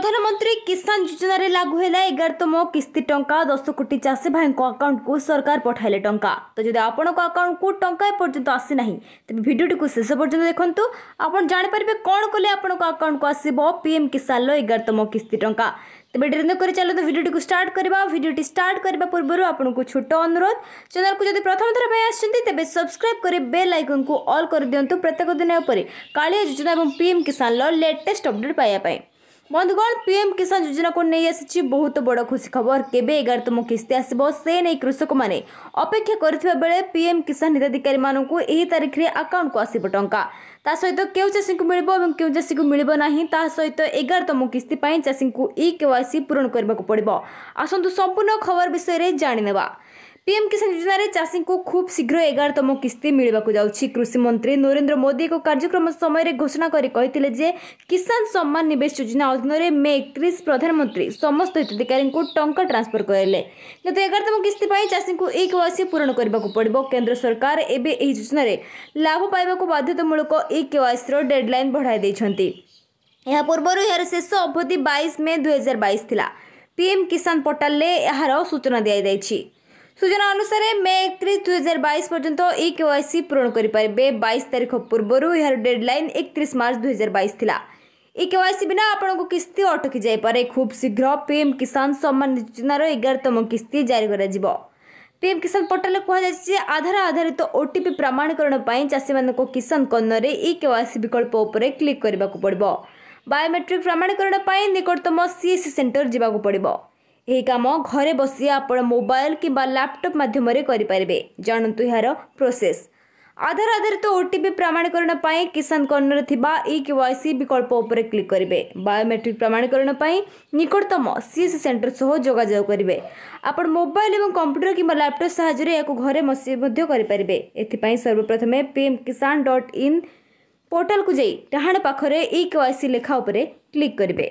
प्रधानमंत्री किसान योजन लागू है एगारतम तो किस्ती टा दस कोटी चाषी भाई अकाउंट को सरकार पठाइले टा तो जब आपण को अकाउंट को टाइम एपर्तंत आसी ना तेज भिडियो शेष पर्यटन देखते आप जापरेंगे कौन कले आप अकाउंट को आसो पीएम किसान रगारतम तो किस्ती टाँचा तेज डेरी नक चलते भिडियो को स्टार्ट करवा भिडियोटी स्टार्ट करने पूर्व आपको छोट अनुरोध चैनल को जब प्रथम थर आसी तेज सब्सक्राइब कर बेल आइकन को अल्ल कर दिंतु प्रत्येक दिन योजना और पीएम किसान लेटेस्ट अपडेट पायापाई বন্ধুগণ পিএম কিষান যোজনাকে নিয়ে আসিছি বহুত বড় খুশি খবর কেবে এগারতম কিস্তি আসব সে নেই কৃষক মানে অপেক্ষা করিথিবা বেলে পিএম কিষান হিতাধিকারী মানুষ এই তারিখে আকাউন্টকু আসব টঙ্কা তা সহিত কেউ চাষীকে মিলব এবং কেউ চাষীকে মিলব না তা সহিত এগারতম কিস্তি পাই চাষীকে ই কেওয়াইসি পূরণ করা পড়ব আসন্তু সম্পূর্ণ খবর বিষয়ে জাণিনেবা ପିଏମ୍ କିଷାନ ଯୋଜନାରେ ଚାଷୀଙ୍କୁ ଖୁବ୍ ଶୀଘ୍ର ଏଗାରତମ କିସ୍ତି ମିଳିବାକୁ ଯାଉଛି କୃଷିମନ୍ତ୍ରୀ ନରେନ୍ଦ୍ର ମୋଦି ଏକ କାର୍ଯ୍ୟକ୍ରମ ସମୟରେ ଘୋଷଣା କରି କହିଥିଲେ ଯେ କିଷାନ ସମ୍ମାନ ନିବେଶ ଯୋଜନା ଅଧୀନରେ ମେ ଏକତିରିଶ ପ୍ରଧାନମନ୍ତ୍ରୀ ସମସ୍ତ ହିତାଧିକାରୀଙ୍କୁ ଟଙ୍କା ଟ୍ରାନ୍ସଫର କରାଇଲେ କିନ୍ତୁ ଏଗାରତମ କିସ୍ତି ପାଇଁ ଚାଷୀଙ୍କୁ ଇ କେୱାଇସି ପୂରଣ କରିବାକୁ ପଡ଼ିବ କେନ୍ଦ୍ର ସରକାର ଏବେ ଏହି ଯୋଜନାରେ ଲାଭ ପାଇବାକୁ ବାଧ୍ୟତାମୂଳକ ଇ କେୱାଇସିର ଡେଡ୍ଲାଇନ୍ ବଢ଼ାଇ ଦେଇଛନ୍ତି ଏହା ପୂର୍ବରୁ ଏହାର ଶେଷ ଅବଧି ବାଇଶ ମେ ଦୁଇହଜାର ବାଇଶ ଥିଲା ପିଏମ୍ କିଷାନ ପୋର୍ଟାଲରେ ଏହାର ସୂଚନା ଦିଆଯାଇଛି ସୂଚନା ଅନୁସାରେ ମେ ଏକତିରିଶ ଦୁଇହଜାର ବାଇଶ ପର୍ଯ୍ୟନ୍ତ ଇ କେୱାଇସି ପୂରଣ କରିପାରିବେ ବାଇଶ ତାରିଖ ପୂର୍ବରୁ ଏହାର ଡେଡ୍ଲାଇନ୍ ଏକତିରିଶ ମାର୍ଚ୍ଚ ଦୁଇହଜାର ବାଇଶ ଥିଲା ଇ କେୱାଇସି ବିନା ଆପଣଙ୍କୁ କିସ୍ତି ଅଟକି ଯାଇପାରେ ଖୁବ୍ ଶୀଘ୍ର ପିଏମ୍ କିଷାନ ସମ୍ମାନ ଯୋଜନାର ଏଗାରତମ କିସ୍ତି ଜାରି କରାଯିବ ପିଏମ୍ କିଷାନ ପୋର୍ଟାଲରେ କୁହାଯାଇଛି ଯେ ଆଧାର ଆଧାରିତ ଓଟିପି ପ୍ରମାଣୀକରଣ ପାଇଁ ଚାଷୀମାନଙ୍କ କିଷାନ କନ୍ନରେ ଇ କେୱାଇସି ବିକଳ୍ପ ଉପରେ କ୍ଲିକ୍ କରିବାକୁ ପଡ଼ିବ ବାୟୋମେଟ୍ରିକ୍ ପ୍ରମାଣୀକରଣ ପାଇଁ ନିକଟତମ ସିଏସି ସେଣ୍ଟର ଯିବାକୁ ପଡ଼ିବ ଏହି କାମ ଘରେ ବସି ଆପଣ ମୋବାଇଲ କିମ୍ବା ଲ୍ୟାପଟପ୍ ମାଧ୍ୟମରେ କରିପାରିବେ ଜାଣନ୍ତୁ ଏହାର ପ୍ରୋସେସ୍ ଆଧାର ଆଧାରିତ ଓଟିପି ପ୍ରମାଣୀକରଣ ପାଇଁ କିଷାନ କର୍ଣ୍ଣରେ ଥିବା ଇ କେୱାଇସି ବିକଳ୍ପ ଉପରେ କ୍ଲିକ୍ କରିବେ ବାୟୋମେଟ୍ରିକ୍ ପ୍ରମାଣୀକରଣ ପାଇଁ ନିକଟତମ ସିଏସ୍ସି ସେଣ୍ଟର ସହ ଯୋଗାଯୋଗ କରିବେ ଆପଣ ମୋବାଇଲ ଏବଂ କମ୍ପ୍ୟୁଟର କିମ୍ବା ଲ୍ୟାପଟପ୍ ସାହାଯ୍ୟରେ ଏହାକୁ ଘରେ ମଧ୍ୟ କରିପାରିବେ ଏଥିପାଇଁ ସର୍ବପ୍ରଥମେ ପିଏମ୍ କିଷାନ ଡଟ୍ ଇନ୍ ପୋର୍ଟାଲକୁ ଯାଇ ଡାହାଣ ପାଖରେ ଇ କେୱାଇସି ଲେଖା ଉପରେ କ୍ଲିକ୍ କରିବେ